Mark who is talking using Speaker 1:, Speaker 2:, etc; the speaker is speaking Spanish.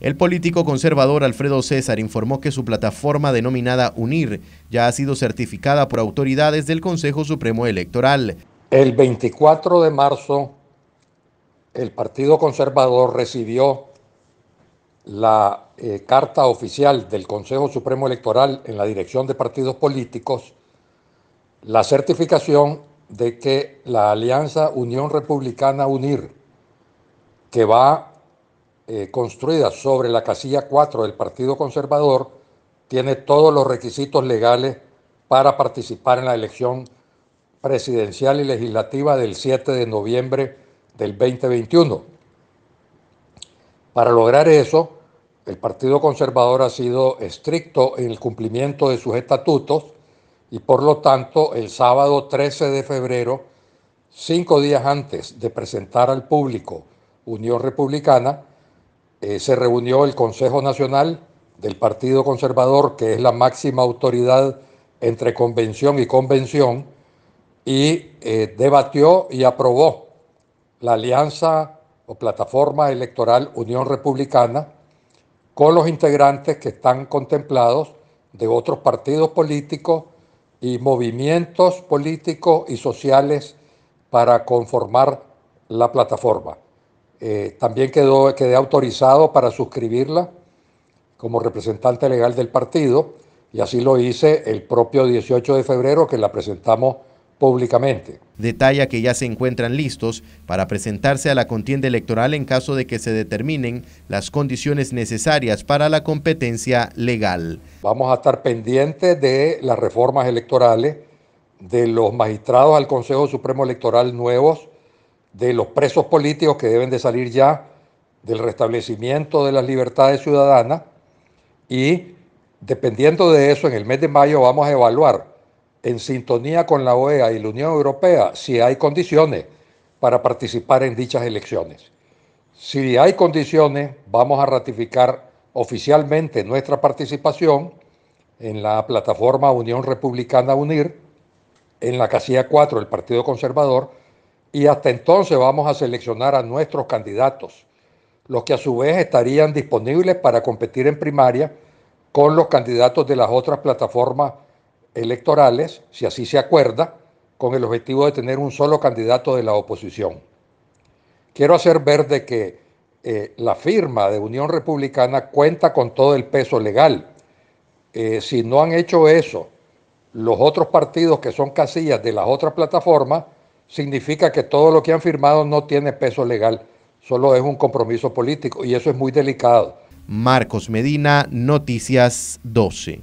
Speaker 1: El político conservador Alfredo César informó que su plataforma denominada UNIR ya ha sido certificada por autoridades del Consejo Supremo Electoral. El 24 de marzo, el Partido Conservador recibió
Speaker 2: la eh, carta oficial del Consejo Supremo Electoral en la Dirección de Partidos Políticos, la certificación de que la Alianza Unión Republicana UNIR, que va eh, construida sobre la casilla 4 del Partido Conservador tiene todos los requisitos legales para participar en la elección presidencial y legislativa del 7 de noviembre del 2021. Para lograr eso, el Partido Conservador ha sido estricto en el cumplimiento de sus estatutos y por lo tanto el sábado 13 de febrero, cinco días antes de presentar al público Unión Republicana, eh, se reunió el Consejo Nacional del Partido Conservador, que es la máxima autoridad entre convención y convención, y eh, debatió y aprobó la alianza o plataforma electoral Unión Republicana con los integrantes que están contemplados de otros partidos políticos y movimientos políticos y sociales para conformar la plataforma. Eh, también quedó, quedé autorizado para suscribirla como representante legal del partido y así lo hice
Speaker 1: el propio 18 de febrero que la presentamos públicamente. Detalla que ya se encuentran listos para presentarse a la contienda electoral en caso de que se determinen las condiciones necesarias para la competencia legal. Vamos a estar pendientes de
Speaker 2: las reformas electorales, de los magistrados al Consejo Supremo Electoral nuevos de los presos políticos que deben de salir ya del restablecimiento de las libertades ciudadanas y dependiendo de eso, en el mes de mayo vamos a evaluar en sintonía con la OEA y la Unión Europea si hay condiciones para participar en dichas elecciones. Si hay condiciones, vamos a ratificar oficialmente nuestra participación en la plataforma Unión Republicana Unir, en la casilla 4 el Partido Conservador y hasta entonces vamos a seleccionar a nuestros candidatos, los que a su vez estarían disponibles para competir en primaria con los candidatos de las otras plataformas electorales, si así se acuerda, con el objetivo de tener un solo candidato de la oposición. Quiero hacer ver de que eh, la firma de Unión Republicana cuenta con todo el peso legal. Eh, si no han hecho eso, los otros partidos que son casillas de las otras plataformas, significa que todo lo que han firmado no tiene peso legal, solo es un compromiso político y eso es muy delicado.
Speaker 1: Marcos Medina, Noticias 12.